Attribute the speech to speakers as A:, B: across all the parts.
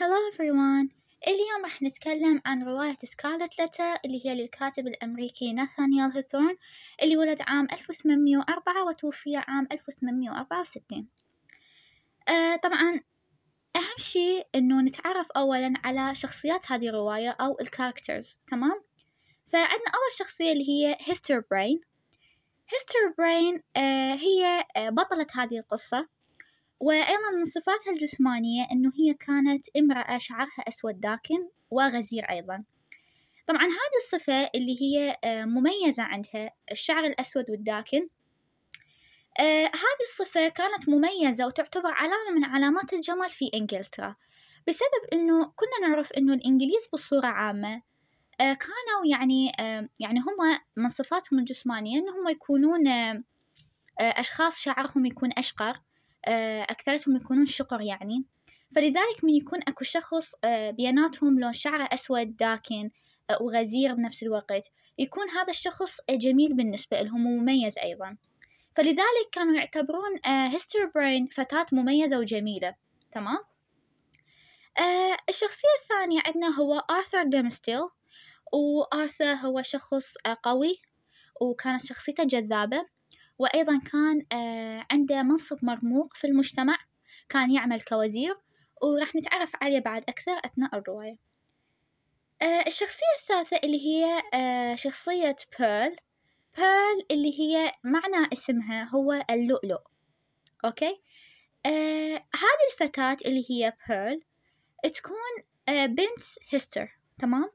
A: Hello everyone اليوم راح نتكلم عن رواية سكارلت لتر اللي هي للكاتب الأمريكي ناثانيال هيثورن اللي ولد عام 1804 وتوفي عام 1864 آه طبعا أهم شيء أنه نتعرف أولا على شخصيات هذه الرواية أو الكاركترز تمام فعندنا أول شخصية اللي هي هيستر براين هيستر براين هي آه، بطلة هذه القصة وأيضا من صفاتها الجسمانية أنه هي كانت امرأة شعرها أسود داكن وغزير أيضا طبعا هذه الصفة اللي هي آه، مميزة عندها الشعر الأسود والداكن آه هذه الصفة كانت مميزة وتعتبر علامة من علامات الجمال في إنجلترا بسبب أنه كنا نعرف أنه الإنجليز بصورة عامة آه كانوا يعني آه يعني هم من صفاتهم الجسمانية أنهم يكونون آه أشخاص شعرهم يكون أشقر آه، أكثرتهم يكونون شقر يعني فلذلك من يكون أكو شخص آه، بيناتهم لون شعره أسود داكن آه، وغزير بنفس الوقت يكون هذا الشخص جميل بالنسبة لهم ومميز أيضا فلذلك كانوا يعتبرون هيستر براين فتاة مميزة وجميلة تمام الشخصية الثانية عندنا هو آرثر ديمستيل وآرثر هو شخص قوي وكانت شخصيته جذابة وأيضا كان آه، عنده منصب مرموق في المجتمع كان يعمل كوزير وراح نتعرف عليه بعد أكثر أثناء الرواية آه، الشخصية الثالثة اللي هي آه، شخصية بيرل بيرل اللي هي معنى اسمها هو اللؤلؤ أوكي آه هذه الفتاة اللي هي بيرل تكون آه بنت هستر تمام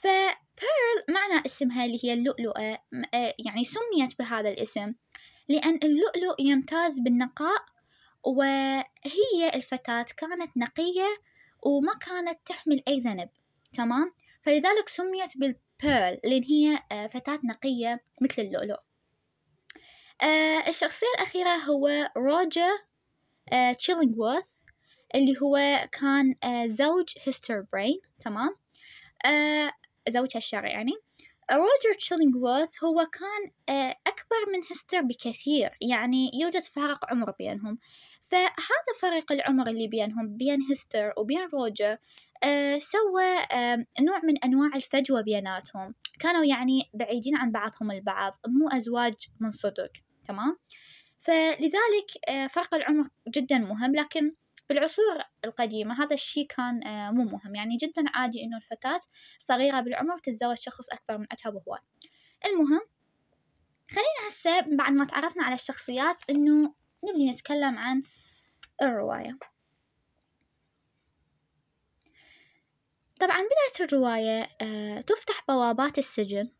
A: فبيرل معنى اسمها اللي هي اللؤلؤة آه، يعني سميت بهذا الاسم لأن اللؤلؤ يمتاز بالنقاء وهي الفتاة كانت نقية وما كانت تحمل أي ذنب تمام فلذلك سميت بالبيرل لأن هي آه، فتاة نقية مثل اللؤلؤ آه، الشخصية الأخيرة هو روجر تشيلينغوث اللي هو كان زوج هيستر برين تمام زوجها الشرعي يعني روجر تشيلينغوث هو كان آه، أكبر من هستر بكثير يعني يوجد فارق عمر بينهم فهذا فرق العمر اللي بينهم بين هستر وبين روجر آه، سوى آه، نوع من أنواع الفجوة بيناتهم كانوا يعني بعيدين عن بعضهم البعض مو أزواج من صدق تمام فلذلك فرق العمر جدا مهم لكن في العصور القديمة هذا الشيء كان آه، مو مهم يعني جدا عادي إنه الفتاة صغيرة بالعمر تتزوج شخص أكبر من أتها بهواي المهم خلينا هسه بعد ما تعرفنا على الشخصيات إنه نبدي نتكلم عن الرواية طبعا بداية الرواية آه، تفتح بوابات السجن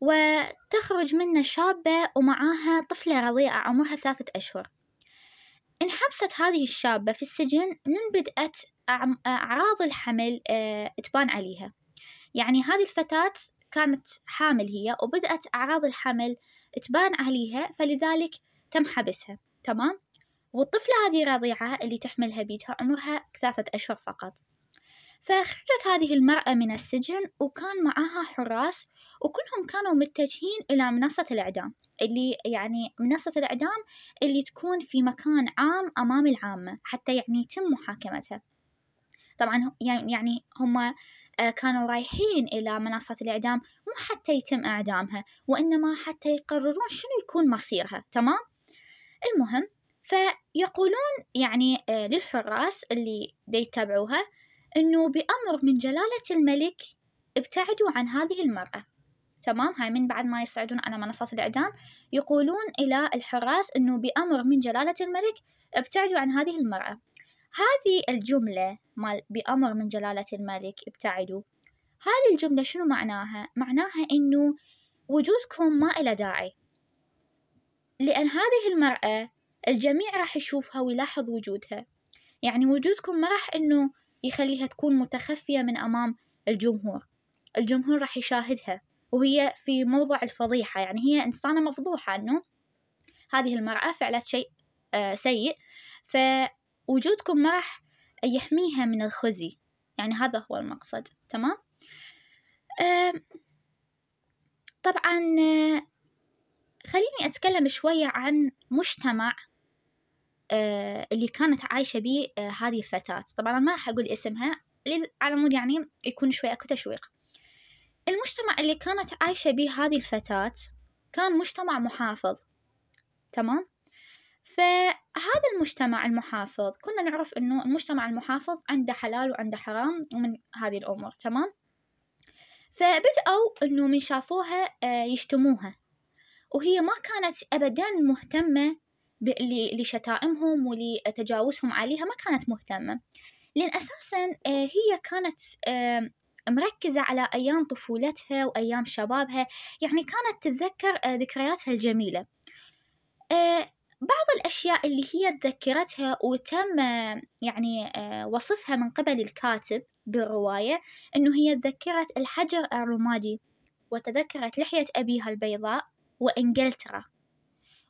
A: وتخرج منه شابة ومعاها طفلة رضيعة عمرها ثلاثة أشهر انحبست هذه الشابة في السجن من بدأت أعراض الحمل آه، تبان عليها يعني هذه الفتاة كانت حامل هي وبدأت أعراض الحمل تبان عليها فلذلك تم حبسها تمام والطفلة هذه رضيعة اللي تحملها بيتها عمرها ثلاثة أشهر فقط فخرجت هذه المرأة من السجن وكان معها حراس وكلهم كانوا متجهين إلى منصة الإعدام اللي يعني منصة الإعدام اللي تكون في مكان عام أمام العامة حتى يعني يتم محاكمتها طبعا يعني-, يعني هم آه، كانوا رايحين إلى منصة الإعدام مو حتى يتم إعدامها وإنما حتى يقررون شنو يكون مصيرها تمام المهم فيقولون يعني آه، للحراس اللي يتبعوها أنه بأمر من جلالة الملك ابتعدوا عن هذه المرأة تمام هاي من بعد ما يصعدون على منصات الإعدام يقولون إلى الحراس أنه بأمر من جلالة الملك ابتعدوا عن هذه المرأة هذه الجملة مال بأمر من جلالة الملك ابتعدوا هذه الجملة شنو معناها؟ معناها أنه وجودكم ما إلى داعي لأن هذه المرأة الجميع راح يشوفها ويلاحظ وجودها يعني وجودكم ما راح أنه يخليها تكون متخفية من أمام الجمهور الجمهور راح يشاهدها وهي في موضع الفضيحة يعني هي إنسانة مفضوحة أنه هذه المرأة فعلت شيء آه، سيء فوجودكم ما راح يحميها من الخزي يعني هذا هو المقصد تمام طبعا آه، خليني أتكلم شوية عن مجتمع آه، اللي كانت عايشة به هذه الفتاة طبعا ما راح أقول اسمها على مود يعني يكون شوية أكو تشويق المجتمع اللي كانت عايشة به هذه الفتاة كان مجتمع محافظ تمام فهذا المجتمع المحافظ كنا نعرف انه المجتمع المحافظ عنده حلال وعنده حرام ومن هذه الامور تمام فبدأوا انه من شافوها آه، يشتموها وهي ما كانت ابدا مهتمة لشتائمهم ولتجاوزهم عليها ما كانت مهتمة لأن أساسا آه، هي كانت آه، مركزة على أيام طفولتها وأيام شبابها يعني كانت تتذكر آه، ذكرياتها الجميلة آه، بعض الأشياء اللي هي تذكرتها وتم آه، يعني وصفها من قبل الكاتب بالرواية أنه هي تذكرت الحجر الرمادي وتذكرت لحية أبيها البيضاء وإنجلترا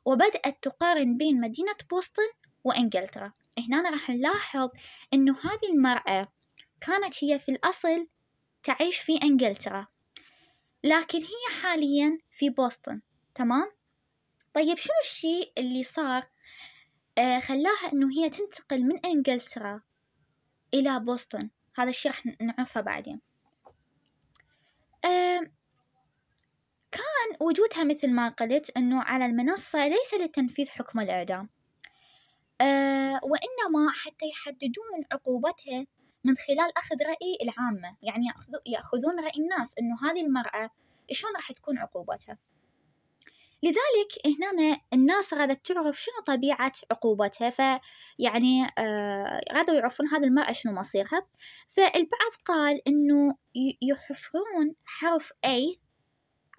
A: وبدأت تقارن بين مدينة بوسطن وإنجلترا هنا راح نلاحظ أنه هذه المرأة كانت هي في الأصل تعيش في إنجلترا لكن هي حاليا في بوسطن تمام طيب شنو الشيء اللي صار آه خلاها انه هي تنتقل من انجلترا الى بوسطن هذا الشيء راح نعرفه بعدين آه، كان وجودها مثل ما قلت انه على المنصة ليس لتنفيذ حكم الاعدام آه وانما حتى يحددون عقوبتها من خلال أخذ رأي العامة يعني يأخذون رأي الناس أنه هذه المرأة شلون راح تكون عقوبتها لذلك هنا الناس غادت تعرف شنو طبيعة عقوبتها فيعني آه غادوا يعرفون هذه المرأة شنو مصيرها فالبعض قال إنه يحفرون حرف أي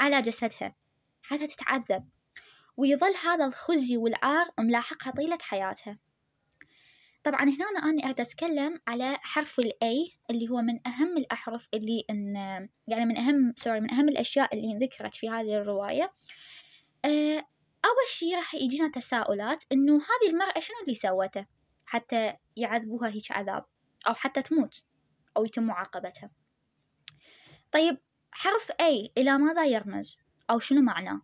A: على جسدها حتى تتعذب ويظل هذا الخزي والعار ملاحقها طيلة حياتها طبعا هنا أنا قاعدة أتكلم على حرف الأي اللي هو من أهم الأحرف اللي إن يعني من أهم سوري من أهم الأشياء اللي ذكرت في هذه الرواية آه، أول شي راح يجينا تساؤلات إنه هذه المرأة شنو اللي سوته حتى يعذبوها هيك عذاب أو حتى تموت أو يتم معاقبتها طيب حرف أي إلى ماذا يرمز أو شنو معناه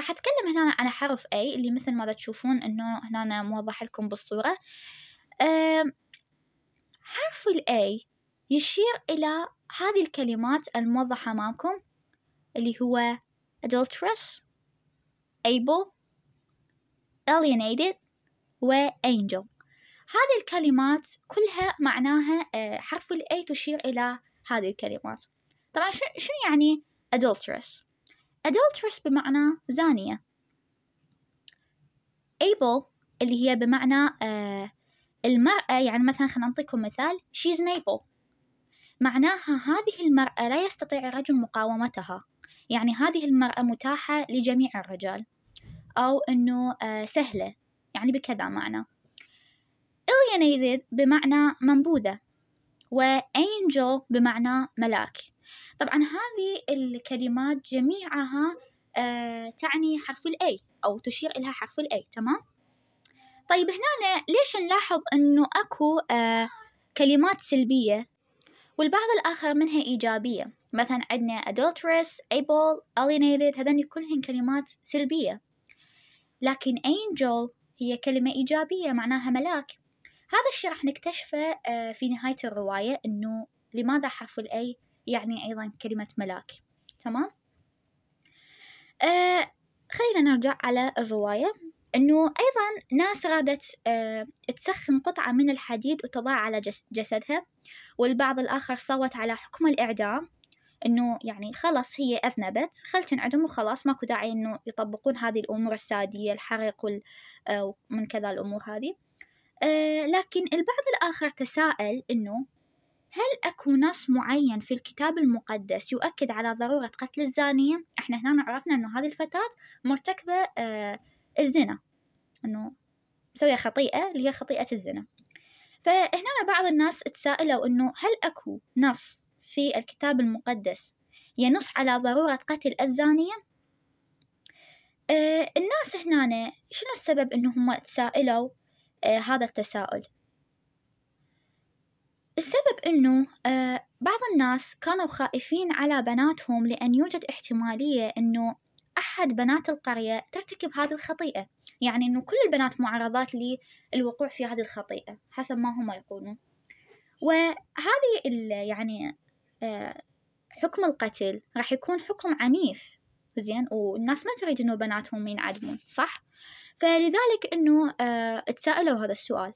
A: راح أتكلم هنا على حرف A اللي مثل ما تشوفون أنه هنا موضح لكم بالصورة حرف ال A يشير إلى هذه الكلمات الموضحة أمامكم اللي هو adulterous able alienated و angel هذه الكلمات كلها معناها آه، حرف ال A تشير إلى هذه الكلمات طبعا شنو يعني adulterous adulterous بمعنى زانية able اللي هي بمعنى آه المرأة يعني مثلا خلينا نعطيكم مثال she's able معناها هذه المرأة لا يستطيع الرجل مقاومتها يعني هذه المرأة متاحة لجميع الرجال أو أنه آه سهلة يعني بكذا معنى alienated بمعنى منبوذة و angel بمعنى ملاك طبعا هذه الكلمات جميعها آه، تعني حرف الاي او تشير الها حرف الاي تمام طيب هنا ليش نلاحظ انه اكو آه، كلمات سلبية والبعض الآخر منها إيجابية مثلا عندنا adulterous, able, alienated هذان كلهن كلمات سلبية لكن angel هي كلمة إيجابية معناها ملاك هذا الشيء راح نكتشفه آه، في نهاية الرواية أنه لماذا حرف الأي يعني أيضا كلمة ملاك تمام آه خلينا نرجع على الرواية أنه أيضا ناس رادت آه تسخن قطعة من الحديد وتضع على جسدها والبعض الآخر صوت على حكم الإعدام انه يعني خلاص هي اذنبت خل تنعدم وخلاص ماكو داعي انه يطبقون هذه الامور الساديه الحريق آه، ومن كذا الامور هذه أه لكن البعض الاخر تساءل انه هل أكو نص معين في الكتاب المقدس يؤكد على ضرورة قتل الزانية؟ احنا هنا عرفنا انه هذه الفتاة مرتكبة آه الزنا انه مسوية خطيئة اللي هي خطيئة الزنا فهنا بعض الناس تسائلوا انه هل اكو نص في الكتاب المقدس ينص على ضرورة قتل الزانية؟ آه الناس هنا شنو السبب هم تسائلوا آه هذا التساؤل؟ السبب أنه آه، بعض الناس كانوا خائفين على بناتهم لأن يوجد احتمالية أنه أحد بنات القرية ترتكب هذه الخطيئة يعني أنه كل البنات معرضات للوقوع في هذه الخطيئة حسب ما هم يقولون وهذه يعني آه، حكم القتل راح يكون حكم عنيف زين والناس ما تريد انه بناتهم ينعدمون صح فلذلك انه آه، اتسألوا هذا السؤال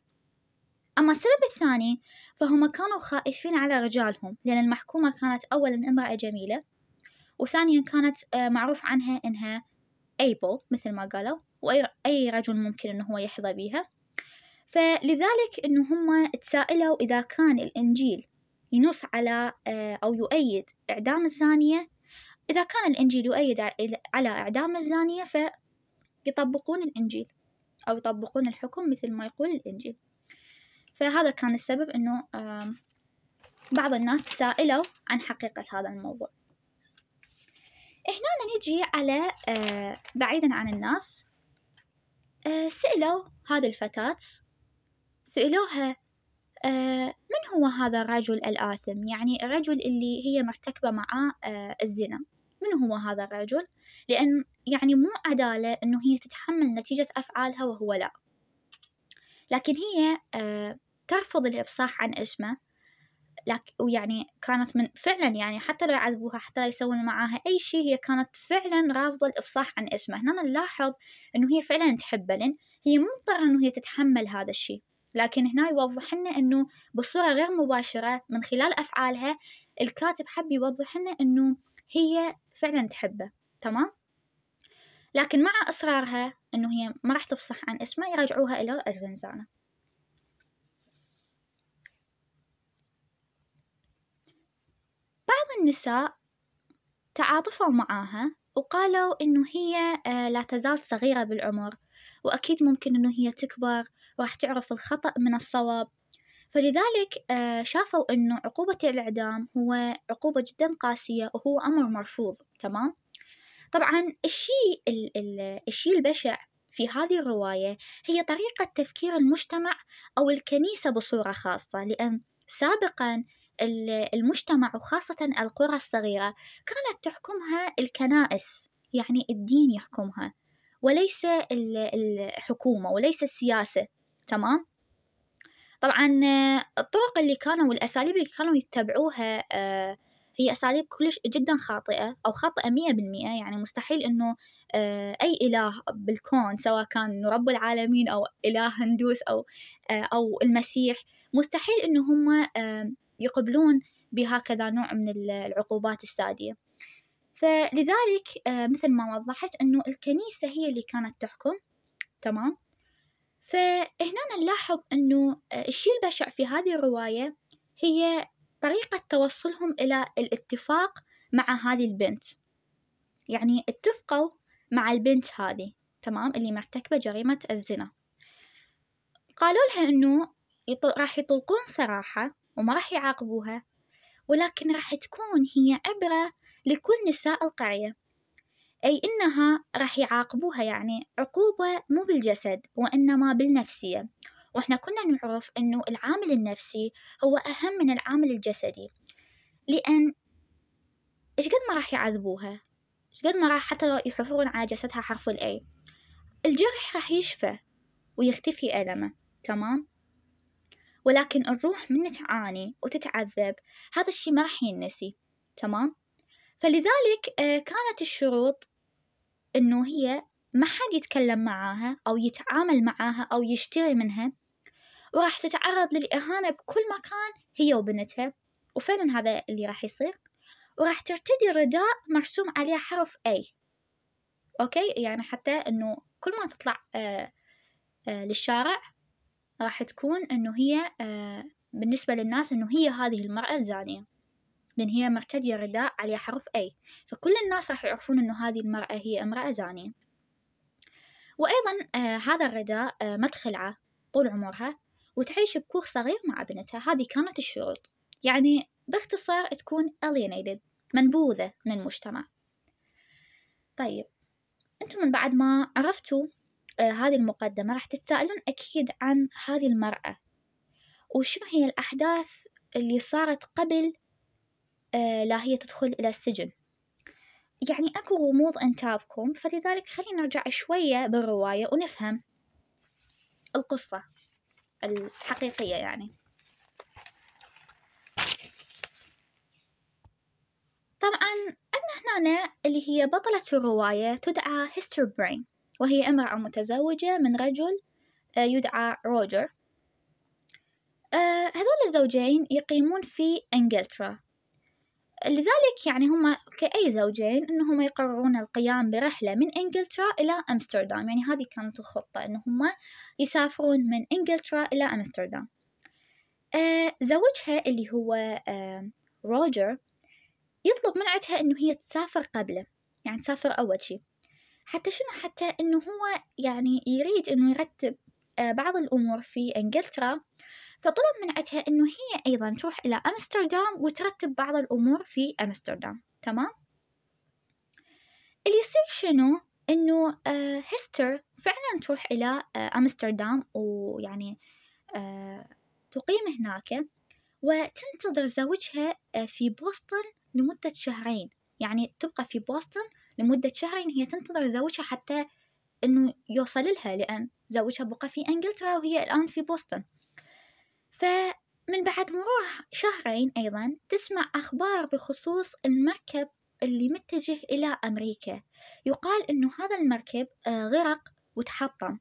A: اما السبب الثاني فهم كانوا خائفين على رجالهم لأن المحكومة كانت أولا امرأة جميلة وثانيا كانت آه، معروف عنها إنها able مثل ما قالوا وأي رجل ممكن إنه هو يحظى بيها فلذلك إنه هم تسائلوا إذا كان الإنجيل ينص على آه، أو يؤيد إعدام الزانية إذا كان الإنجيل يؤيد على إعدام الزانية فيطبقون الإنجيل أو يطبقون الحكم مثل ما يقول الإنجيل فهذا كان السبب أنه بعض الناس سائلوا عن حقيقة هذا الموضوع هنا نجي على آه، بعيدا عن الناس آه، سألوا هذه الفتاة سألوها آه، من هو هذا الرجل الآثم يعني الرجل اللي هي مرتكبة معاه الزنا من هو هذا الرجل لأن يعني مو عدالة أنه هي تتحمل نتيجة أفعالها وهو لا لكن هي ترفض الإفصاح عن اسمه لكن ويعني كانت من فعلا يعني حتى لو يعذبوها حتى لو يسوون معاها أي شيء هي كانت فعلا رافضة الإفصاح عن اسمه هنا نلاحظ إنه هي فعلا تحبه لأن هي مضطرة إنه هي تتحمل هذا الشيء لكن هنا يوضح لنا إنه بصورة غير مباشرة من خلال أفعالها الكاتب حب يوضح لنا إنه هي فعلا تحبه تمام لكن مع إصرارها إنه هي ما راح تفصح عن اسمه يرجعوها إلى الزنزانة النساء تعاطفوا معاها وقالوا إنه هي آه، لا تزال صغيرة بالعمر وأكيد ممكن إنه هي تكبر راح تعرف الخطأ من الصواب فلذلك آه، شافوا إنه عقوبة الإعدام هو عقوبة جدا قاسية وهو أمر مرفوض تمام طبعا الشيء الشيء البشع في هذه الرواية هي طريقة تفكير المجتمع أو الكنيسة بصورة خاصة لأن سابقا المجتمع وخاصة القرى الصغيرة كانت تحكمها الكنائس يعني الدين يحكمها وليس الحكومة وليس السياسة تمام طبعا الطرق اللي كانوا والأساليب اللي كانوا يتبعوها آه، هي أساليب كلش جدا خاطئة أو خاطئة مية بالمئة يعني مستحيل إنه آه، أي إله بالكون سواء كان رب العالمين أو إله هندوس أو آه، أو المسيح مستحيل إنه هم يقبلون بهكذا نوع من العقوبات السادية فلذلك آه، مثل ما وضحت أنه الكنيسة هي اللي كانت تحكم تمام فهنا نلاحظ أنه آه، الشيء البشع في هذه الرواية هي طريقة توصلهم إلى الاتفاق مع هذه البنت يعني اتفقوا مع البنت هذه تمام اللي مرتكبة جريمة الزنا قالوا لها أنه راح يطلقون سراحة وما راح يعاقبوها ولكن راح تكون هي عبرة لكل نساء القرية أي إنها راح يعاقبوها يعني عقوبة مو بالجسد وإنما بالنفسية وإحنا كنا نعرف إنه العامل النفسي هو أهم من العامل الجسدي لأن إيش قد ما راح يعذبوها إيش قد ما راح حتى لو يحفرون على جسدها حرف الأي الجرح راح يشفى ويختفي ألمه تمام ولكن الروح من تعاني وتتعذب هذا الشي ما راح ينسي تمام فلذلك آه، كانت الشروط انه هي ما حد يتكلم معاها او يتعامل معاها او يشتري منها وراح تتعرض للإهانة بكل مكان هي وبنتها وفعلا هذا اللي راح يصير وراح ترتدي رداء مرسوم عليه حرف A أوكي يعني حتى أنه كل ما تطلع آه، آه، للشارع راح تكون إنه هي آه، بالنسبة للناس إنه هي هذه المرأة الزانية لأن هي مرتدية رداء عليه حرف A فكل الناس راح يعرفون إنه هذه المرأة هي امرأة زانية وأيضا آه، هذا الرداء آه، مدخلعة طول عمرها وتعيش بكوخ صغير مع ابنتها هذه كانت الشروط يعني باختصار تكون alienated منبوذة من المجتمع طيب انتم من بعد ما عرفتوا آه، هذه المقدمة راح تتسألون أكيد عن هذه المرأة وشنو هي الأحداث اللي صارت قبل آه، لا هي تدخل إلى السجن يعني أكو غموض أنتابكم فلذلك خلينا نرجع شوية بالرواية ونفهم القصة الحقيقية يعني طبعا عندنا هنا اللي هي بطلة الرواية تدعى هيستر برين وهي امرأة متزوجة من رجل آه، يدعى روجر آه، هذول الزوجين يقيمون في إنجلترا لذلك يعني هما كأي زوجين إنهم يقررون القيام برحلة من إنجلترا إلى أمستردام يعني هذه كانت الخطة انهم يسافرون من إنجلترا إلى أمستردام آه، زوجها اللي هو روجر يطلب من عندها إنه هي تسافر قبله يعني تسافر أول شي حتى شنو حتى انه هو يعني يريد انه يرتب آه، بعض الامور في انجلترا فطلب من عتها انه هي ايضا تروح الى امستردام وترتب بعض الامور في امستردام تمام اللي يصير شنو انه هستر آه، فعلا تروح الى آه، امستردام ويعني تقيم هناك وتنتظر زوجها في بوسطن لمدة شهرين يعني تبقى في بوسطن لمدة شهرين هي تنتظر زوجها حتى أنه يوصل لها لأن زوجها بقى في أنجلترا وهي الآن في بوسطن فمن بعد مرور شهرين أيضا تسمع أخبار بخصوص المركب اللي متجه إلى أمريكا يقال أنه هذا المركب آه، غرق وتحطم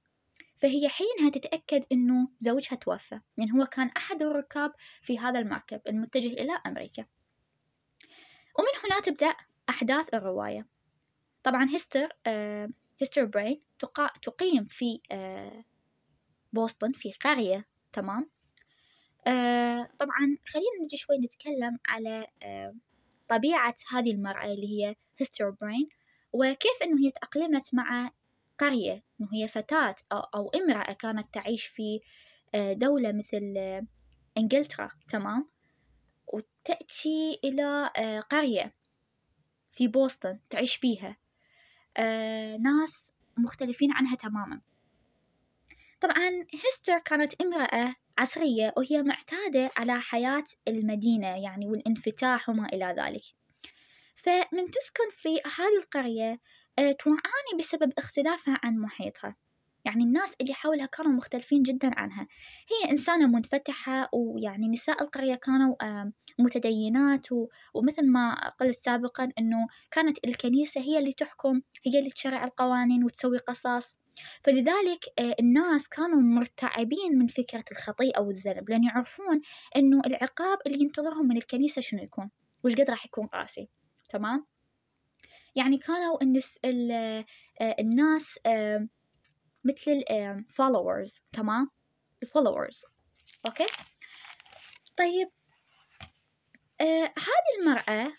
A: فهي حينها تتأكد أنه زوجها توفى لأن يعني هو كان أحد الركاب في هذا المركب المتجه إلى أمريكا ومن هنا تبدأ أحداث الرواية طبعا هيستر آه هيستر تقا... تقيم في آه، بوسطن في قرية تمام آه، طبعا خلينا نجي شوي نتكلم على آه، طبيعة هذه المرأة اللي هي هيستر برين وكيف أنه هي تأقلمت مع قرية أنه هي فتاة أو, امرأة كانت تعيش في دولة مثل إنجلترا تمام وتأتي إلى قرية في بوسطن تعيش بيها آه، ناس مختلفين عنها تماما طبعا هستر كانت امرأة عصرية وهي معتادة على حياة المدينة يعني والانفتاح وما إلى ذلك فمن تسكن في هذه القرية آه، تعاني بسبب اختلافها عن محيطها يعني الناس اللي حولها كانوا مختلفين جدا عنها هي إنسانة منفتحة ويعني نساء القرية كانوا متدينات ومثل ما قلت سابقا أنه كانت الكنيسة هي اللي تحكم هي اللي تشرع القوانين وتسوي قصص فلذلك آه، الناس كانوا مرتعبين من فكرة الخطيئة والذنب لأن يعرفون أنه العقاب اللي ينتظرهم من الكنيسة شنو يكون وش قد راح يكون قاسي تمام يعني كانوا آه، الناس مثل followers تمام الفولورز اوكي طيب آه هذه المرأة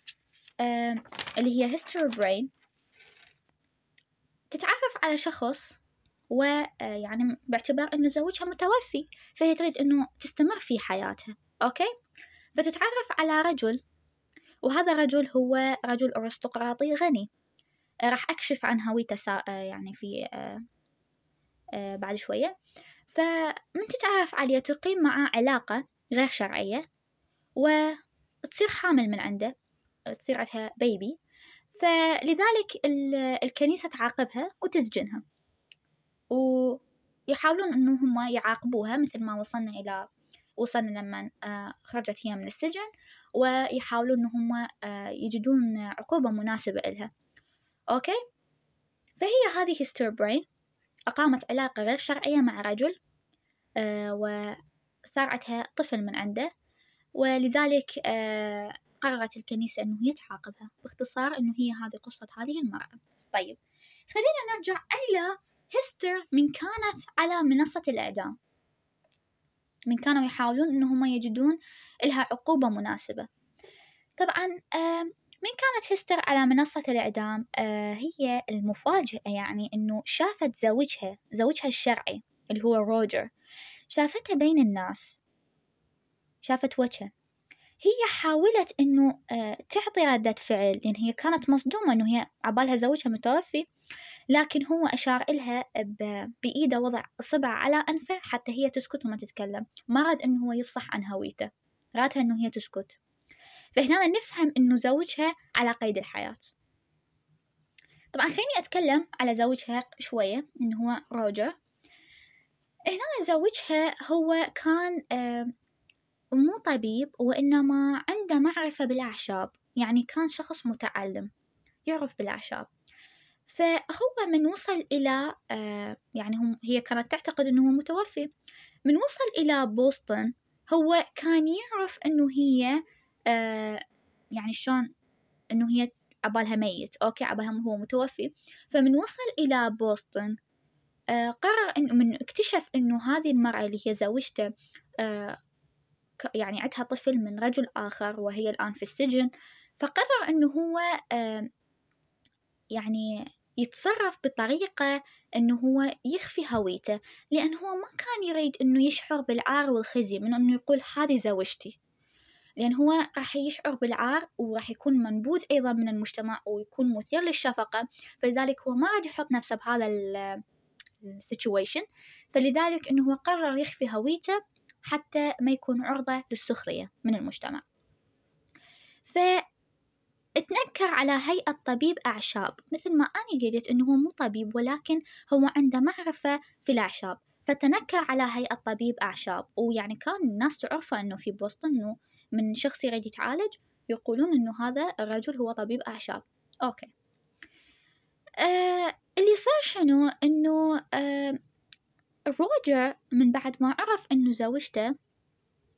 A: آه اللي هي هيستوري برين تتعرف على شخص ويعني آه، باعتبار انه زوجها متوفي فهي تريد انه تستمر في حياتها اوكي فتتعرف على رجل وهذا الرجل هو رجل ارستقراطي غني راح اكشف عن هويته آه، يعني في آه، آه، بعد شوية فمن تتعرف عليه تقيم معاه علاقة غير شرعية وتصير حامل من عنده تصير عندها بيبي فلذلك الكنيسة تعاقبها وتسجنها ويحاولون أنه هم يعاقبوها مثل ما وصلنا إلى وصلنا لما آه، خرجت هي من السجن ويحاولون أن هم آه، يجدون عقوبة مناسبة لها أوكي فهي هذه ستير برين أقامت علاقة غير شرعية مع رجل آه، وصارعتها طفل من عنده ولذلك آه، قررت الكنيسة أنه هي تعاقبها باختصار أنه هي هذه قصة هذه المرأة طيب خلينا نرجع إلى هستر من كانت على منصة الإعدام من كانوا يحاولون أنهم يجدون لها عقوبة مناسبة طبعا من كانت هستر على منصة الإعدام آه، هي المفاجئة يعني أنه شافت زوجها زوجها الشرعي اللي هو روجر شافته بين الناس شافت وجهه هي حاولت أنه آه، تعطي ردة فعل لأن هي كانت مصدومة أنه هي عبالها زوجها متوفي لكن هو أشار إلها بإيده وضع إصبع على أنفه حتى هي تسكت وما تتكلم ما راد أنه هو يفصح عن هويته رادها أنه هي تسكت فهنا نفهم إنه زوجها على قيد الحياة طبعا خليني أتكلم على زوجها شوية إنه هو روجر هنا زوجها هو كان مو طبيب وإنما عنده معرفة بالأعشاب يعني كان شخص متعلم يعرف بالأعشاب فهو من وصل إلى يعني هم هي كانت تعتقد أنه هو متوفي من وصل إلى بوسطن هو كان يعرف أنه هي آه، يعني شلون انه هي عبالها ميت اوكي عبالها هو متوفي فمن وصل الى بوسطن آه، قرر انه من اكتشف انه هذه المرأة اللي هي زوجته آه، يعني عندها طفل من رجل آخر وهي الآن في السجن فقرر انه هو يعني يتصرف بطريقة انه هو يخفي هويته لان هو ما كان يريد انه يشعر بالعار والخزي من انه يقول هذه زوجتي لأن هو راح يشعر بالعار وراح يكون منبوذ أيضا من المجتمع ويكون مثير للشفقة فلذلك هو ما راح يحط نفسه بهذا السيتويشن فلذلك أنه هو قرر يخفي هويته حتى ما يكون عرضة للسخرية من المجتمع ف اتنكر على هيئة طبيب أعشاب مثل ما أنا قلت أنه هو مو طبيب ولكن هو عنده معرفة في الأعشاب فتنكر على هيئة طبيب أعشاب ويعني كان الناس تعرفه أنه في بوسطن أنه من شخص يريد يتعالج يقولون إنه هذا الرجل هو طبيب أعشاب أوكي آه اللي صار شنو إنه آه روجر من بعد ما عرف إنه زوجته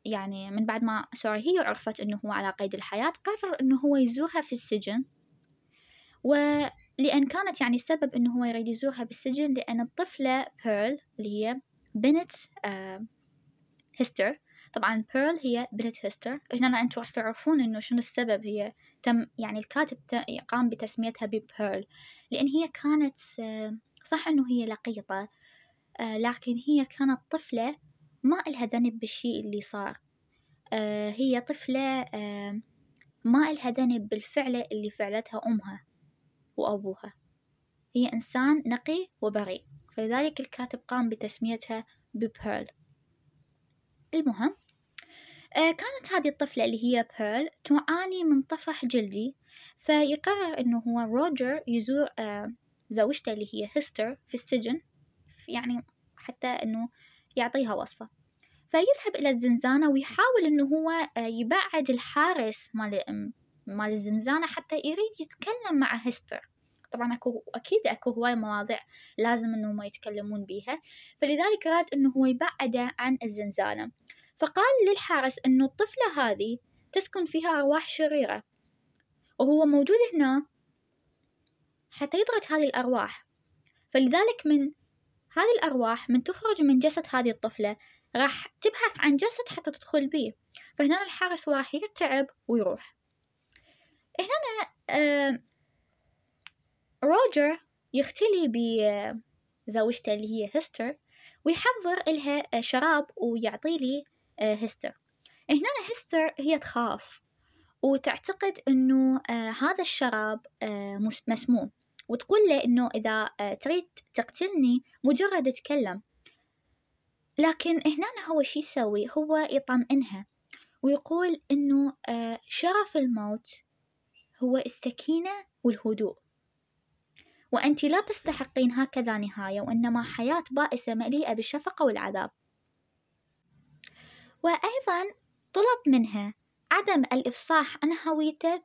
A: يعني من بعد ما سوري هي عرفت إنه هو على قيد الحياة قرر إنه هو يزورها في السجن ولأن كانت يعني السبب إنه هو يريد يزورها بالسجن لأن الطفلة بيرل اللي هي بنت آه هستر طبعا بيرل هي بنت هستر هنا انتم راح تعرفون إنه شنو السبب هي تم يعني الكاتب قام بتسميتها ببيرل لأن هي كانت آه، صح إنه هي لقيطة آه، لكن هي كانت طفلة ما إلها ذنب بالشيء اللي صار آه، هي طفلة ما إلها ذنب بالفعلة اللي فعلتها أمها وأبوها هي إنسان نقي وبريء فلذلك الكاتب قام بتسميتها ببيرل المهم آه، كانت هذه الطفلة اللي هي بيرل تعاني من طفح جلدي فيقرر أنه هو روجر يزور آه، زوجته اللي هي هستر في السجن يعني حتى أنه يعطيها وصفة فيذهب إلى الزنزانة ويحاول أنه هو آه، يبعد الحارس مال مال الزنزانة حتى يريد يتكلم مع هستر طبعا اكو اكيد اكو هواي مواضيع لازم انه ما يتكلمون بيها فلذلك راد انه هو يبعده عن الزنزانة فقال للحارس أن الطفلة هذه تسكن فيها أرواح شريرة وهو موجود هنا حتى يضغط هذه الأرواح فلذلك من هذه الأرواح من تخرج من جسد هذه الطفلة راح تبحث عن جسد حتى تدخل بيه فهنا الحارس راح يرتعب ويروح هنا آه روجر يختلي بزوجته اللي هي هستر ويحضر إلها شراب ويعطي لي هستر آه، هنا هستر هي تخاف وتعتقد أنه آه، هذا الشراب آه، مسموم وتقول له أنه إذا تريد تقتلني مجرد اتكلم لكن هنا هو شي يسوي هو يطمئنها ويقول أنه شرف الموت هو السكينة والهدوء وأنت لا تستحقين هكذا نهاية وإنما حياة بائسة مليئة بالشفقة والعذاب وأيضا طلب منها عدم الإفصاح عن هويته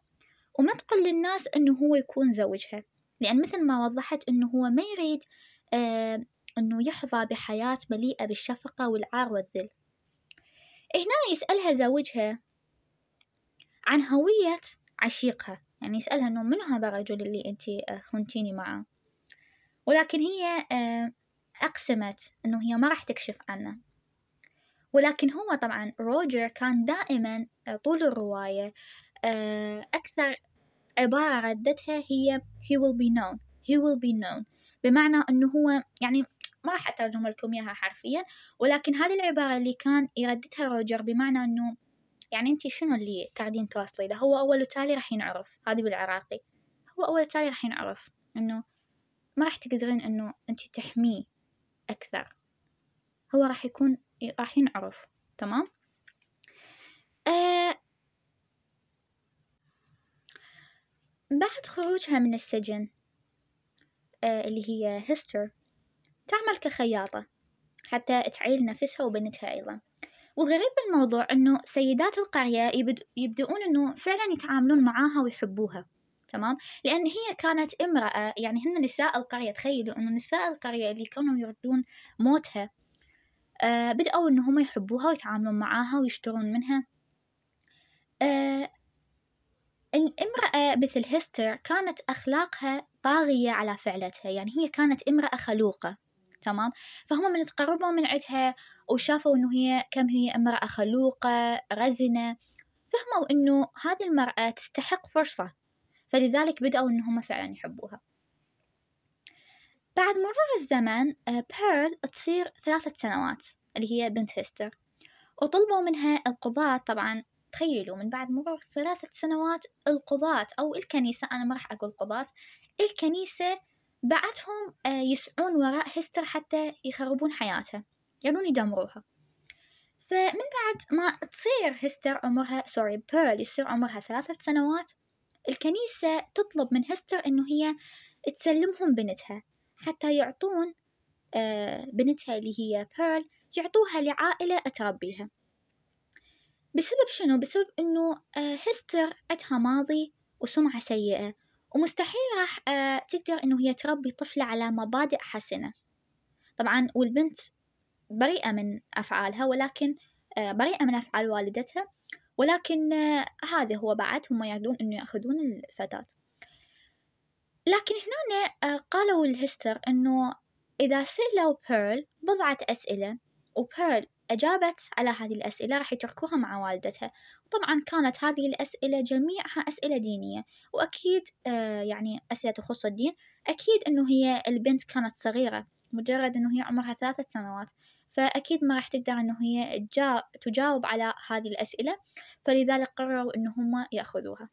A: وما تقول للناس أنه هو يكون زوجها لأن مثل ما وضحت أنه هو ما يريد آه، أنه يحظى بحياة مليئة بالشفقة والعار والذل هنا يسألها زوجها عن هوية عشيقها يعني يسألها أنه من هذا الرجل اللي أنت آه، خنتيني معه ولكن هي آه، أقسمت أنه هي ما راح تكشف عنه ولكن هو طبعا روجر كان دائما آه، طول الرواية آه، أكثر عبارة ردتها هي he will be known he will be known بمعنى أنه هو يعني ما راح أترجم لكم إياها حرفيا ولكن هذه العبارة اللي كان يرددها روجر بمعنى أنه يعني أنت شنو اللي قاعدين تواصلي له هو أول وتالي راح ينعرف هذه بالعراقي هو أول وتالي راح ينعرف أنه ما راح تقدرين أنه أنت تحميه أكثر هو راح يكون إيه، راح ينعرف تمام آه بعد خروجها من السجن آه اللي هي هستر تعمل كخياطة حتى تعيل نفسها وبنتها أيضا والغريب بالموضوع أنه سيدات القرية يبدؤون أنه فعلا يتعاملون معاها ويحبوها تمام لأن هي كانت امرأة يعني هن نساء القرية تخيلوا أنه نساء القرية اللي كانوا يردون موتها آه، بدأوا إن هم يحبوها ويتعاملون معاها ويشترون منها آه امرأة مثل هستر كانت أخلاقها طاغية على فعلتها يعني هي كانت امرأة خلوقة تمام فهم من تقربوا من عندها وشافوا انه هي كم هي امرأة خلوقة رزنة فهموا انه هذه المرأة تستحق فرصة فلذلك بدأوا انهم فعلا يحبوها بعد مرور الزمن آه، بيرل تصير ثلاثة سنوات اللي هي بنت هستر وطلبوا منها القضاة طبعا تخيلوا من بعد مرور ثلاثة سنوات القضاة أو الكنيسة أنا ما راح أقول قضاة الكنيسة بعتهم آه، يسعون وراء هستر حتى يخربون حياتها يبون يدمروها فمن بعد ما تصير هستر عمرها سوري بيرل يصير عمرها ثلاثة سنوات الكنيسة تطلب من هستر إنه هي تسلمهم بنتها حتى يعطون آه، بنتها اللي هي بيرل يعطوها لعائلة أتربيها بسبب شنو؟ بسبب أنه هستر آه، عندها ماضي وسمعة سيئة ومستحيل راح آه، تقدر أنه هي تربي طفلة على مبادئ حسنة طبعا والبنت بريئة من أفعالها ولكن بريئة من أفعال والدتها ولكن هذا هو بعد هم يريدون أنه يأخذون الفتاة لكن هنا آه، قالوا الهستر أنه إذا سألوا بيرل بضعة أسئلة وبيرل أجابت على هذه الأسئلة راح يتركوها مع والدتها طبعا كانت هذه الأسئلة جميعها أسئلة دينية وأكيد آه، يعني أسئلة تخص الدين أكيد أنه هي البنت كانت صغيرة مجرد أنه هي عمرها ثلاثة سنوات فأكيد ما راح تقدر أنه هي تجاوب على هذه الأسئلة فلذلك قرروا أنهم يأخذوها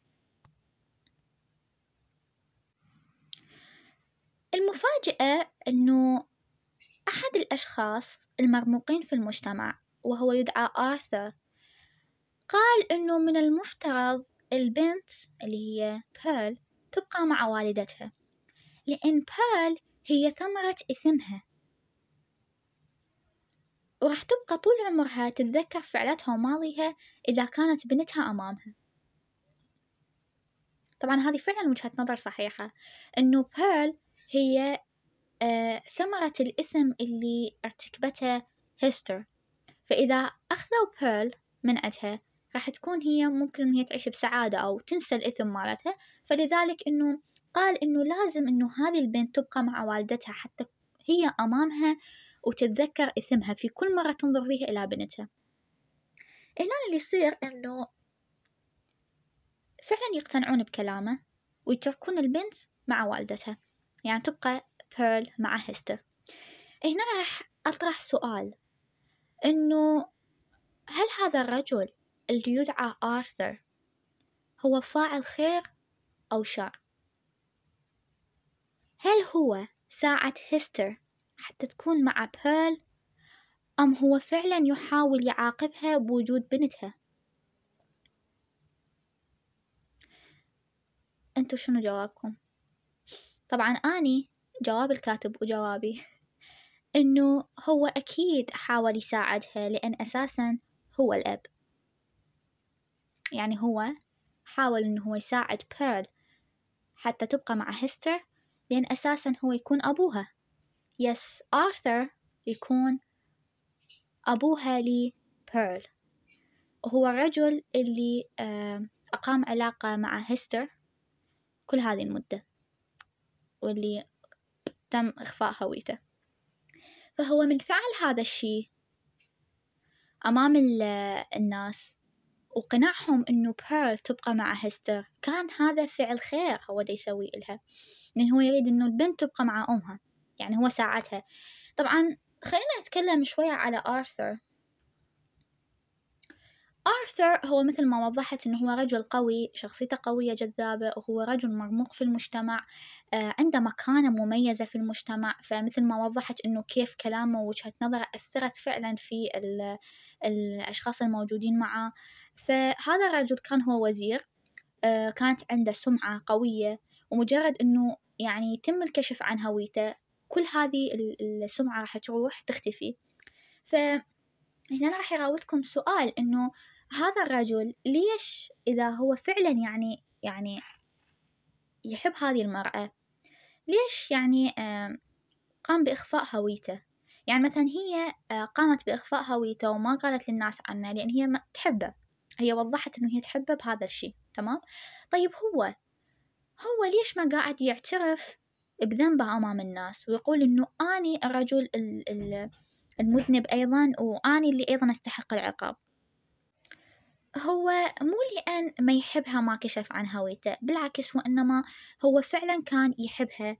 A: المفاجأة أنه أحد الأشخاص المرموقين في المجتمع وهو يدعى آرثر قال أنه من المفترض البنت اللي هي بيرل تبقى مع والدتها لأن بيرل هي ثمرة إثمها وراح تبقى طول عمرها تتذكر فعلتها وماضيها إذا كانت بنتها أمامها طبعا هذه فعلا وجهة نظر صحيحة أنه بيرل هي آه، ثمرة الإثم اللي ارتكبته هيستر فإذا أخذوا بيرل من أدها راح تكون هي ممكن إن هي تعيش بسعادة أو تنسى الإثم مالتها فلذلك إنه قال إنه لازم إنه هذه البنت تبقى مع والدتها حتى هي أمامها وتتذكر إثمها في كل مرة تنظر فيها إلى بنتها هنا اللي يصير إنه فعلا يقتنعون بكلامه ويتركون البنت مع والدتها يعني تبقى بيرل مع هستر هنا راح أطرح سؤال إنه هل هذا الرجل اللي يدعى آرثر هو فاعل خير أو شر هل هو ساعد هستر حتى تكون مع بيرل أم هو فعلا يحاول يعاقبها بوجود بنتها انتو شنو جوابكم طبعا أني جواب الكاتب وجوابي إنه هو أكيد حاول يساعدها لأن أساسا هو الأب يعني هو حاول إنه هو يساعد بيرل حتى تبقى مع هستر لأن أساسا هو يكون أبوها يس آرثر يكون أبوها لبيرل وهو الرجل اللي آه، أقام علاقة مع هستر كل هذه المدة واللي تم إخفاء هويته فهو من فعل هذا الشي أمام الناس وقنعهم أنه بيرل تبقى مع هستر كان هذا فعل خير هو دي يسوي إلها لأن هو يريد أنه البنت تبقى مع أمها يعني هو ساعدها طبعا خلينا نتكلم شوية على آرثر آرثر هو مثل ما وضحت إنه هو رجل قوي شخصيته قوية جذابة وهو رجل مرموق في المجتمع آه، عنده مكانة مميزة في المجتمع فمثل ما وضحت إنه كيف كلامه ووجهة نظره أثرت فعلا في ال الأشخاص الموجودين معه فهذا الرجل كان هو وزير آه، كانت عنده سمعة قوية ومجرد إنه يعني يتم الكشف عن هويته كل هذه السمعة راح تروح تختفي ف هنا راح يراودكم سؤال إنه هذا الرجل ليش إذا هو فعلا يعني يعني يحب هذه المرأة ليش يعني قام بإخفاء هويته يعني مثلا هي آه، قامت بإخفاء هويته وما قالت للناس عنه لأن هي تحبه هي وضحت إنه هي تحبه بهذا الشيء تمام طيب هو هو ليش ما قاعد يعترف بذنبه أمام الناس ويقول إنه أني الرجل المذنب أيضا وأني اللي أيضا أستحق العقاب هو مو لأن ما يحبها ما كشف عن هويته بالعكس وإنما هو فعلا كان يحبها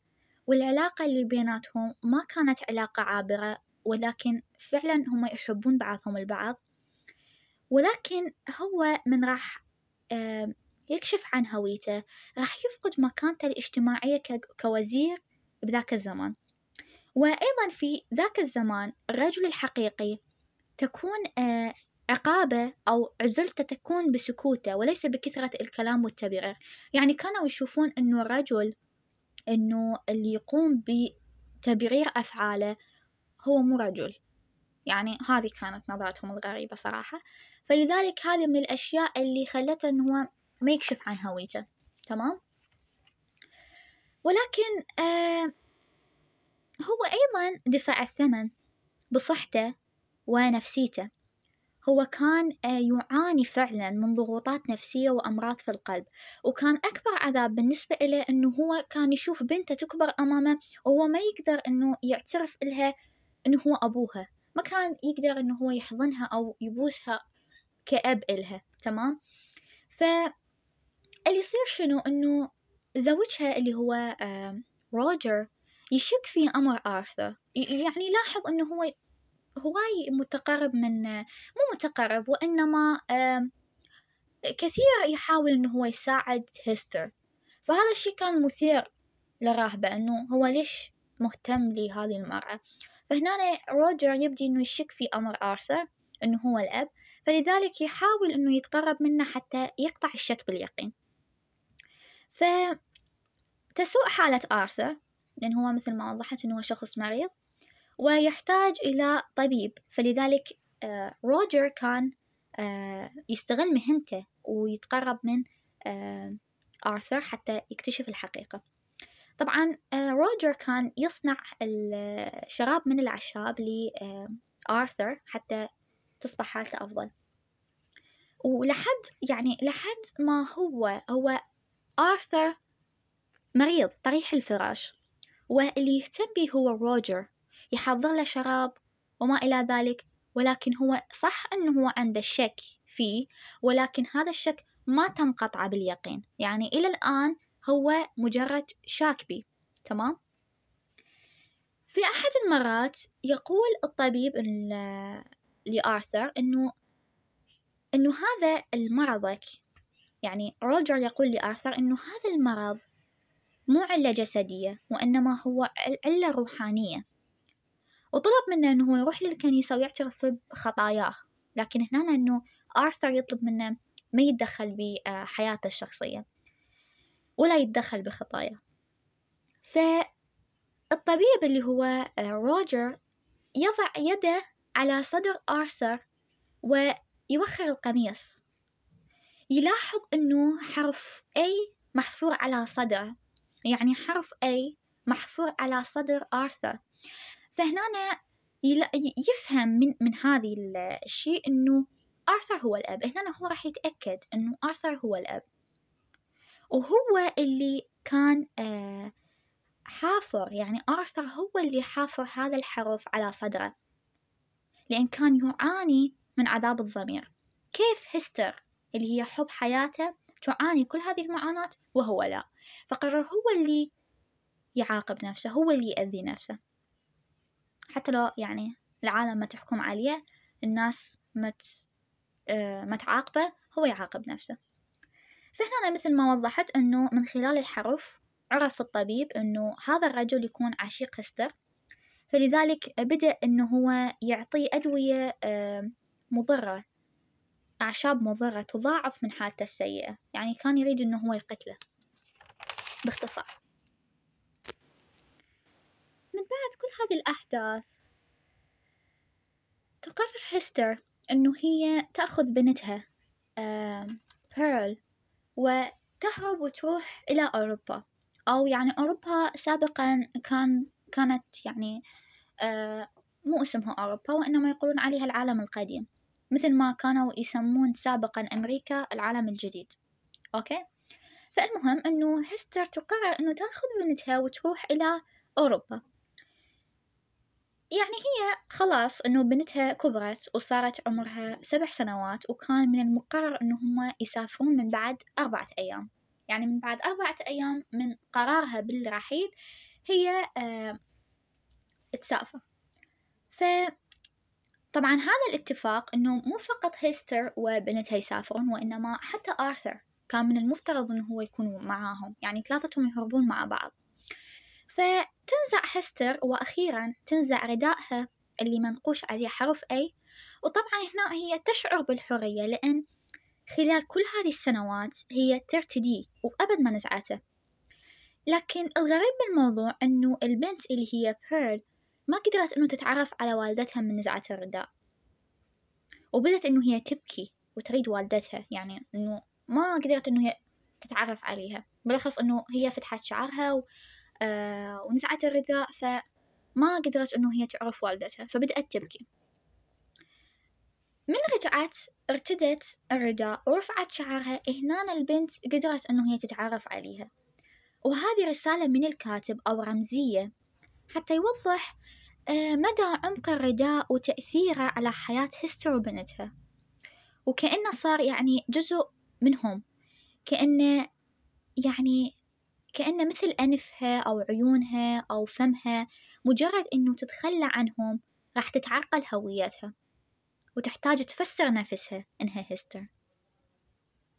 A: والعلاقة اللي بيناتهم ما كانت علاقة عابرة ولكن فعلا هم يحبون بعضهم البعض ولكن هو من راح يكشف عن هويته راح يفقد مكانته الاجتماعية كوزير بذاك الزمان وأيضا في ذاك الزمان الرجل الحقيقي تكون آه، عقابه أو عزلته تكون بسكوته وليس بكثرة الكلام والتبرير يعني كانوا يشوفون أنه الرجل أنه اللي يقوم بتبرير أفعاله هو مو رجل يعني هذه كانت نظرتهم الغريبة صراحة فلذلك هذه من الأشياء اللي خلته أنه هو ما يكشف عن هويته تمام ولكن آه هو أيضا دفع الثمن بصحته ونفسيته هو كان آه، يعاني فعلا من ضغوطات نفسية وأمراض في القلب وكان أكبر عذاب بالنسبة إليه أنه هو كان يشوف بنته تكبر أمامه وهو ما يقدر أنه يعترف إلها أنه هو أبوها ما كان يقدر أنه هو يحضنها أو يبوسها كأب إلها تمام فاللي يصير شنو أنه زوجها اللي هو آه، روجر يشك في أمر آرثر يعني لاحظ أنه هو هواي متقرب من مو متقرب وإنما كثير يحاول إنه هو يساعد هيستر فهذا الشي كان مثير للرهبة إنه هو ليش مهتم لهذه المرأة فهنا روجر يبدي إنه يشك في أمر آرثر إنه هو الأب فلذلك يحاول إنه يتقرب منه حتى يقطع الشك باليقين فتسوء حالة آرثر لأن هو مثل ما وضحت إنه هو شخص مريض ويحتاج إلى طبيب فلذلك آه، روجر كان آه، يستغل مهنته ويتقرب من آه، آرثر حتى يكتشف الحقيقة طبعا روجر كان يصنع الشراب من الأعشاب لآرثر حتى تصبح حالته أفضل ولحد يعني لحد ما هو هو آرثر مريض طريح الفراش واللي يهتم به هو روجر يحضر له شراب وما إلى ذلك ولكن هو صح أنه هو عنده شك فيه ولكن هذا الشك ما تم قطعه باليقين يعني إلى الآن هو مجرد شاك بي تمام في أحد المرات يقول الطبيب لآرثر أنه أنه هذا المرضك يعني روجر يقول لآرثر أنه هذا المرض مو علة جسدية وإنما هو علة روحانية وطلب منه أنه هو يروح للكنيسة ويعترف بخطاياه لكن هنا أنه آرثر يطلب منه ما يتدخل بحياته آه، الشخصية ولا يتدخل بخطاياه فالطبيب اللي هو آه، روجر يضع يده على صدر آرثر ويوخر القميص يلاحظ أنه حرف A محفور على صدره يعني حرف A محفور على صدر آرثر فهنا يفهم من من هذه الشيء انه ارثر هو الاب هنا هو راح يتاكد انه ارثر هو الاب وهو اللي كان آه حافر يعني ارثر هو اللي حافر هذا الحرف على صدره لان كان يعاني من عذاب الضمير كيف هستر اللي هي حب حياته تعاني كل هذه المعاناة وهو لا فقرر هو اللي يعاقب نفسه هو اللي يأذي نفسه حتى لو يعني العالم ما تحكم عليه الناس ما آه، ما تعاقبه هو يعاقب نفسه فهنا مثل ما وضحت أنه من خلال الحرف عرف الطبيب أنه هذا الرجل يكون عشيق هستر فلذلك بدأ أنه هو يعطيه أدوية آه، مضرة أعشاب مضرة تضاعف من حالته السيئة يعني كان يريد أنه هو يقتله باختصار من بعد كل هذه الأحداث تقرر هستر أنه هي تأخذ بنتها بيرل وتهرب وتروح إلى أوروبا أو يعني أوروبا سابقا كان كانت يعني آه، مو اسمها أوروبا وإنما يقولون عليها العالم القديم مثل ما كانوا يسمون سابقا أمريكا العالم الجديد أوكي فالمهم أنه هستر تقرر أنه تأخذ بنتها وتروح إلى أوروبا يعني هي خلاص انه بنتها كبرت وصارت عمرها سبع سنوات وكان من المقرر انه هم يسافرون من بعد أربعة أيام يعني من بعد أربعة أيام من قرارها بالرحيل هي آه تسافر ف طبعا هذا الاتفاق انه مو فقط هيستر وبنتها يسافرون وانما حتى ارثر كان من المفترض انه هو يكون معاهم يعني ثلاثتهم يهربون مع بعض فتنزع هستر وأخيرا تنزع ردائها اللي منقوش عليه حرف أي وطبعا هنا هي تشعر بالحرية لأن خلال كل هذه السنوات هي ترتديه وأبد ما نزعته لكن الغريب بالموضوع أنه البنت اللي هي بيرل ما قدرت أنه تتعرف على والدتها من نزعة الرداء وبدت أنه هي تبكي وتريد والدتها يعني أنه ما قدرت أنه هي تتعرف عليها بالأخص أنه هي فتحت شعرها آه، ونزعت الرداء فما قدرت أنه هي تعرف والدتها فبدأت تبكي من رجعت ارتدت الرداء ورفعت شعرها هنا البنت قدرت أنه هي تتعرف عليها وهذه رسالة من الكاتب أو رمزية حتى يوضح آه، مدى عمق الرداء وتأثيره على حياة هستر وبنتها وكأنه صار يعني جزء منهم كأنه يعني كأن مثل أنفها أو عيونها أو فمها مجرد إنه تتخلى عنهم راح تتعرقل هويتها وتحتاج تفسر نفسها إنها هستر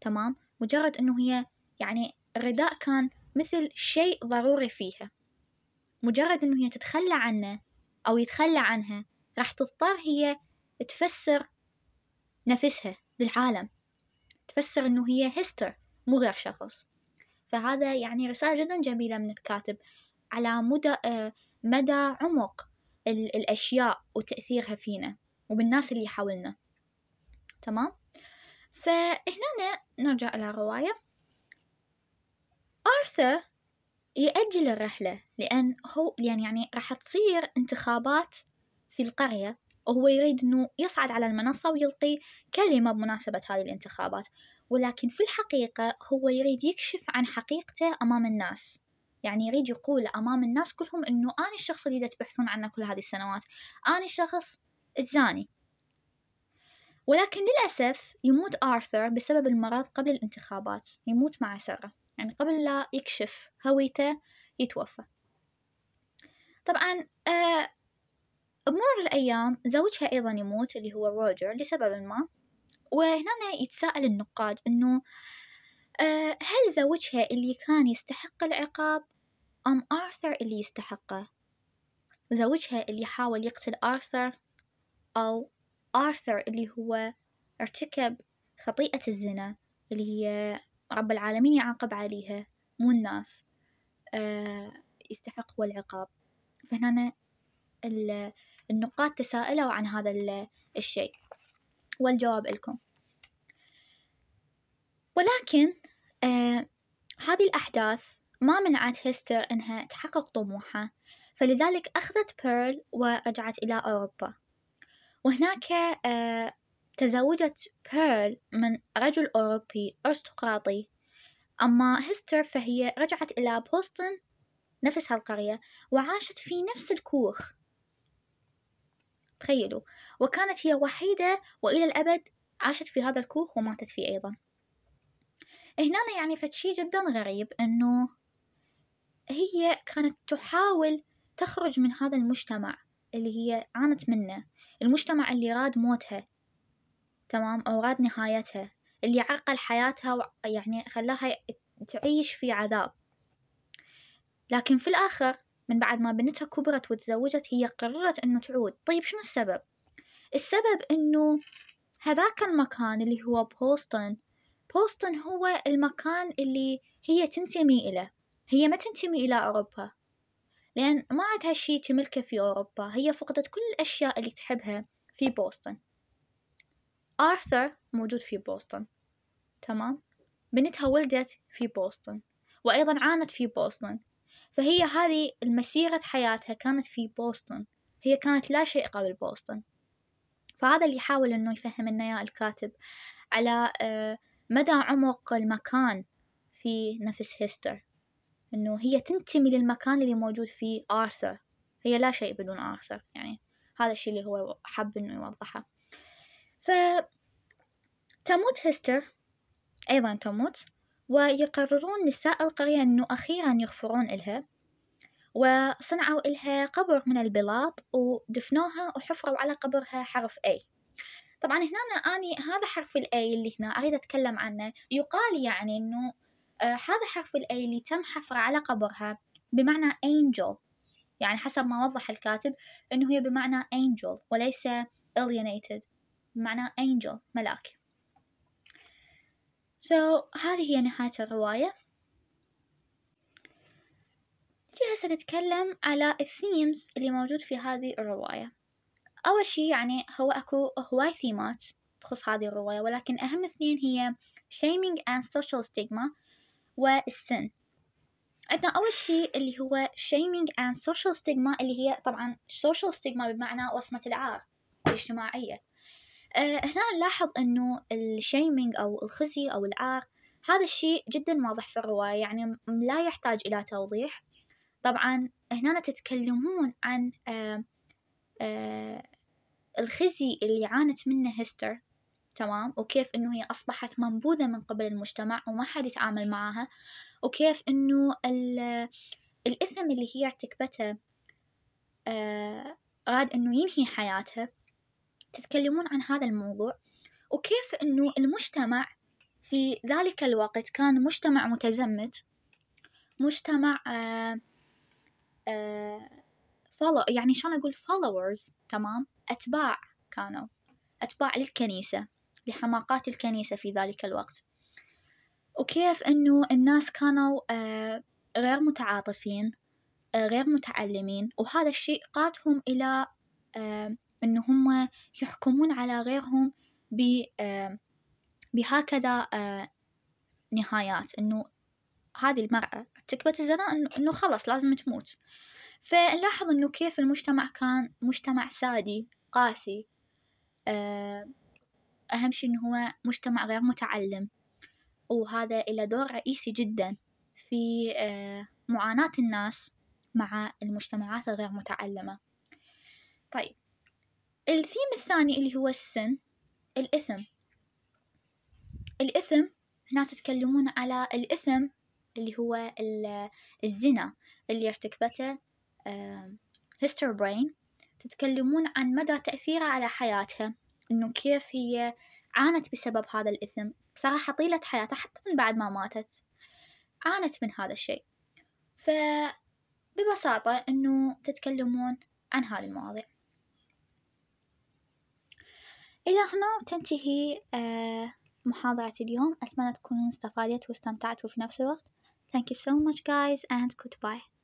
A: تمام مجرد إنه هي يعني الرداء كان مثل شيء ضروري فيها مجرد إنه هي تتخلى عنه أو يتخلى عنها راح تضطر هي تفسر نفسها للعالم تفسر إنه هي هستر مو غير شخص فهذا يعني رسالة جدا جميلة من الكاتب على مدى آه، مدى عمق الأشياء وتأثيرها فينا وبالناس اللي حولنا تمام فهنا نرجع إلى الرواية آرثر يأجل الرحلة لأن هو لأن يعني،, يعني راح تصير انتخابات في القرية وهو يريد أنه يصعد على المنصة ويلقي كلمة بمناسبة هذه الانتخابات ولكن في الحقيقة هو يريد يكشف عن حقيقته أمام الناس يعني يريد يقول أمام الناس كلهم أنه أنا الشخص اللي تبحثون عنه كل هذه السنوات أنا الشخص الزاني ولكن للأسف يموت آرثر بسبب المرض قبل الانتخابات يموت مع سرة يعني قبل لا يكشف هويته يتوفى طبعا آه بمرور الأيام زوجها أيضا يموت اللي هو روجر لسبب ما وهنا يتساءل النقاد أنه آه، هل زوجها اللي كان يستحق العقاب أم آرثر اللي يستحقه زوجها اللي حاول يقتل آرثر أو آرثر اللي هو ارتكب خطيئة الزنا اللي هي رب العالمين يعاقب عليها مو الناس أه يستحق هو العقاب فهنا النقاد تساءلوا عن هذا الشيء والجواب لكم ولكن آه هذه الأحداث ما منعت هيستر أنها تحقق طموحها فلذلك أخذت بيرل ورجعت إلى أوروبا وهناك آه تزوجت بيرل من رجل أوروبي أرستقراطي أما هيستر فهي رجعت إلى بوسطن نفس هالقرية وعاشت في نفس الكوخ تخيلوا وكانت هي وحيدة وإلى الأبد عاشت في هذا الكوخ وماتت فيه أيضا هنا يعني فتشي جدا غريب أنه هي كانت تحاول تخرج من هذا المجتمع اللي هي عانت منه المجتمع اللي راد موتها تمام أو راد نهايتها اللي عرقل حياتها يعني خلاها تعيش في عذاب لكن في الآخر من بعد ما بنتها كبرت وتزوجت هي قررت أنه تعود طيب شنو السبب؟ السبب أنه هذاك المكان اللي هو بوسطن بوسطن هو المكان اللي هي تنتمي إله هي ما تنتمي إلى أوروبا لأن ما عندها شي تملكه في أوروبا هي فقدت كل الأشياء اللي تحبها في بوسطن آرثر موجود في بوسطن تمام بنتها ولدت في بوسطن وأيضا عانت في بوسطن فهي هذه المسيرة حياتها كانت في بوسطن هي كانت لا شيء قبل بوسطن فهذا اللي يحاول انه يفهم لنا الكاتب على آه، مدى عمق المكان في نفس هيستر انه هي تنتمي للمكان اللي موجود فيه ارثر هي لا شيء بدون ارثر يعني هذا الشيء اللي هو حب انه يوضحه ف تموت هيستر ايضا تموت ويقررون نساء القرية أنه أخيرا يغفرون إلها وصنعوا إلها قبر من البلاط ودفنوها وحفروا على قبرها حرف A طبعا هنا أني هذا حرف الأي اللي هنا أريد أتكلم عنه يقال يعني أنه آه، هذا حرف الأي اللي تم حفره على قبرها بمعنى angel يعني حسب ما وضح الكاتب أنه هي بمعنى angel وليس alienated بمعنى angel ملاك so هذه هي نهاية الرواية جهة هسه نتكلم على الثيمز اللي موجود في هذه الرواية أول شي يعني هو أكو هواي ثيمات تخص هذه الرواية ولكن أهم اثنين هي shaming and social stigma والسن عندنا أول شيء اللي هو shaming and social stigma اللي هي طبعا social stigma بمعنى وصمة العار الاجتماعية آه، هنا نلاحظ أنه الشيمينج أو الخزي أو العار هذا الشيء جدا واضح في الرواية يعني لا يحتاج إلى توضيح طبعا هنا تتكلمون عن آه، آه، الخزي اللي عانت منه هستر تمام وكيف انه هي اصبحت منبوذة من قبل المجتمع وما حد يتعامل معاها وكيف انه الاثم اللي هي ارتكبته راد انه ينهي حياتها تتكلمون عن هذا الموضوع وكيف أنه المجتمع في ذلك الوقت كان مجتمع متزمت مجتمع آه آه يعني شلون أقول followers تمام أتباع كانوا أتباع للكنيسة لحماقات الكنيسة في ذلك الوقت وكيف أنه الناس كانوا آه، غير متعاطفين آه، غير متعلمين وهذا الشيء قادهم إلى آه، إن هم يحكمون على غيرهم آه، بهكذا آه، نهايات إنه هذه المرأة ارتكبت الزنا إنه خلص لازم تموت فنلاحظ إنه كيف المجتمع كان مجتمع سادي قاسي آه، أهم شي إنه هو مجتمع غير متعلم وهذا إلى دور رئيسي جدا في معاناة الناس مع المجتمعات الغير متعلمة طيب الثيم الثاني اللي هو السن الإثم الإثم هنا تتكلمون على الإثم اللي هو الزنا اللي ارتكبته هيستر برين تتكلمون عن مدى تأثيرها على حياتها إنه كيف هي عانت بسبب هذا الإثم بصراحة طيلة حياتها حتى من بعد ما ماتت عانت من هذا الشيء فببساطة إنه تتكلمون عن هذه المواضيع إلى هنا تنتهي آه، محاضرة اليوم أتمنى تكونوا استفادتوا واستمتعتوا في نفس الوقت thank you so much guys and goodbye